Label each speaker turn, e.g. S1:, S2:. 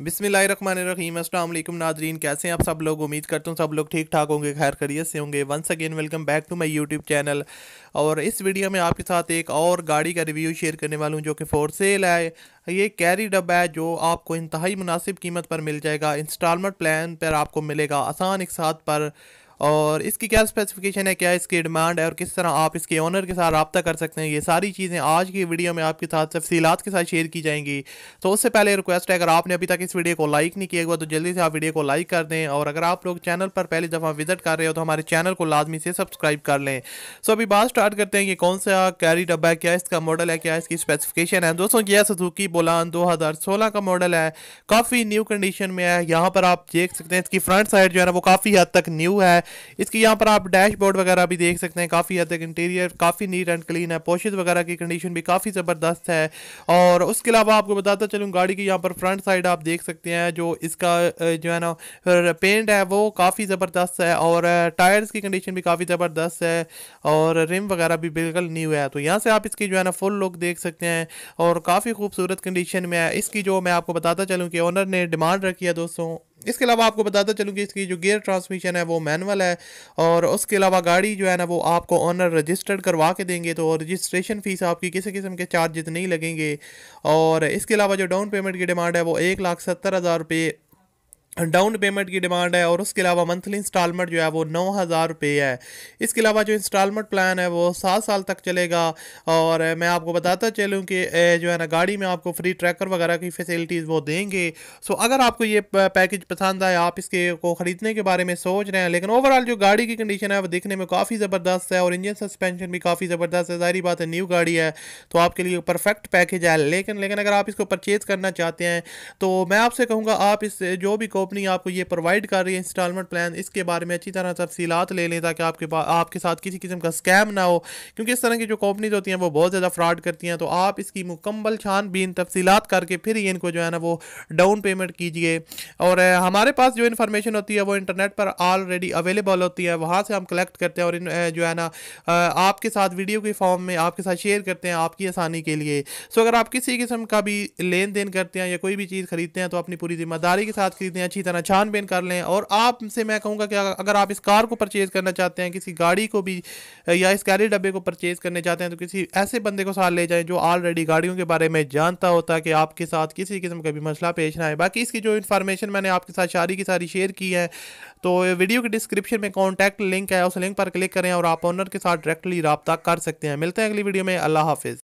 S1: बिसमीम अल्लाम नाजरीन कैसे हैं आप सब लोग उम्मीद करता हूँ सब लोग ठीक ठाक होंगे खैर खरीत से होंगे once again welcome back to my YouTube channel और इस वीडियो में आपके साथ एक और गाड़ी का रिव्यू शेयर करने वाला हूँ जो कि फोर सेल है ये कैरी डब्बा है जो आपको इंतहाई मुनासिब कीमत पर मिल जाएगा इंस्टॉलमेंट प्लान पर आपको मिलेगा आसान एक साथ पर और इसकी क्या स्पेसिफिकेशन है क्या इसकी डिमांड है और किस तरह आप इसके ओनर के साथ रबता कर सकते हैं ये सारी चीज़ें आज की वीडियो में आपके साथ तफसीत के साथ शेयर की जाएंगी तो उससे पहले रिक्वेस्ट है अगर आपने अभी तक इस वीडियो को लाइक नहीं किया हुआ तो जल्दी से आप वीडियो को लाइक कर दें और अगर आप लोग चैनल पर पहली दफ़ा विजिट कर रहे हो तो हमारे चैनल को लाजमी से सब्सक्राइब कर लें सो अभी बात स्टार्ट करते हैं कि कौन सा कैरी डब्बा है क्या इसका मॉडल है क्या इसकी स्पेसिफिकेशन है दोस्तों यह सुजुकी बोलान दो का मॉडल है काफ़ी न्यू कंडीशन में है यहाँ पर आप देख सकते हैं इसकी फ्रंट साइड जो है ना वो काफ़ी हद तक न्यू है इसकी यहाँ पर आप डैशबोर्ड वगैरह भी देख सकते हैं काफ़ी हद तक इंटीरियर काफ़ी नीट एंड क्लीन है पोशिज वगैरह की कंडीशन भी काफ़ी ज़बरदस्त है और उसके अलावा आपको बताता चलूँ गाड़ी की यहाँ पर फ्रंट साइड आप देख सकते हैं जो इसका जो है ना पेंट है वो काफ़ी ज़बरदस्त है और टायर्स की कंडीशन भी काफ़ी ज़बरदस्त है और रिम वगैरह भी बिल्कुल न्यू है तो यहाँ से आप इसकी जो है ना फुल लुक देख सकते हैं और काफ़ी खूबसूरत कंडीशन में है इसकी जो मैं आपको बताता चलूँ कि ओनर ने डिमांड रखी है दोस्तों इसके अलावा आपको बताता चलूँ कि इसकी जो गियर ट्रांसमिशन है वो मैनुअल है और उसके अलावा गाड़ी जो है ना वो आपको ऑनर रजिस्टर्ड करवा के देंगे तो रजिस्ट्रेशन फ़ीस आपकी किसी किस्म के चार्जेस नहीं लगेंगे और इसके अलावा जो डाउन पेमेंट की डिमांड है वो एक लाख सत्तर हज़ार रुपये डाउन पेमेंट की डिमांड है और उसके अलावा मंथली इंस्टॉलमेंट जो है वो नौ हज़ार रुपये है इसके अलावा जो इंस्टॉलमेंट प्लान है वो सात साल तक चलेगा और मैं आपको बताता चलूँ कि जो है ना गाड़ी में आपको फ्री ट्रैकर वगैरह की फैसिलिटीज़ वो देंगे सो अगर आपको ये पैकेज पसंद आए आप इसके को ख़रीदने के बारे में सोच रहे हैं लेकिन ओवरऑल जो गाड़ी की कंडीशन है वो देखने में काफ़ी ज़बरदस्त है और इंजन सस्पेंशन भी काफ़ी ज़बरदस्त है ज़ाहरी बात है न्यू गाड़ी है तो आपके लिए परफेक्ट पैकेज है लेकिन लेकिन अगर आप इसको परचेज़ करना चाहते हैं तो मैं आपसे कहूँगा आप इस जो भी को कंपनी आपको ये प्रोवाइड कर रही है इंस्टॉलमेंट प्लान इसके बारे में अच्छी तरह तफसीत ले लें ताकि आपके पास आपके साथ किसी किस्म का स्कैम ना हो क्योंकि इस तरह की जो कंपनीज होती हैं वो बहुत ज़्यादा फ्रॉड करती हैं तो आप इसकी मुकम्मल छानबीन तफसीत करके फिर ही इनको जो है ना वो डाउन पेमेंट कीजिए और हमारे पास जो इन्फॉर्मेशन होती है वो इंटरनेट पर ऑलरेडी अवेलेबल होती है वहाँ से हम कलेक्ट करते हैं और इन, जो है ना आपके साथ वीडियो के फॉर्म में आपके साथ शेयर करते हैं आपकी आसानी के लिए सो अगर आप किसी किस्म का भी लेन देन करते हैं या कोई भी चीज़ खरीदते हैं तो अपनी पूरी जिम्मेदारी के साथ खरीदते हैं अच्छी तरह छानबीन कर लें और आपसे मैं कहूँगा कि अगर आप इस कार को परचेज़ करना चाहते हैं किसी गाड़ी को भी या इस कैरी डब्बे को परचेज़ करने चाहते हैं तो किसी ऐसे बंदे को साथ ले जाएँ जो ऑलरेडी गाड़ियों के बारे में जानता होता है कि आपके साथ किसी किस्म का भी मसला पेश ना आए बाकी इसकी जो इन्फॉर्मेशन मैंने आपके साथ सारी की सारी शेयर की है तो वीडियो के डिस्क्रिप्शन में कॉन्टैक्ट लिंक है उस लिंक पर क्लिक करें और आप ऑनर के साथ डायरेक्टली रबता कर सकते हैं मिलते हैं अगली वीडियो में अल्लाह हाफिज़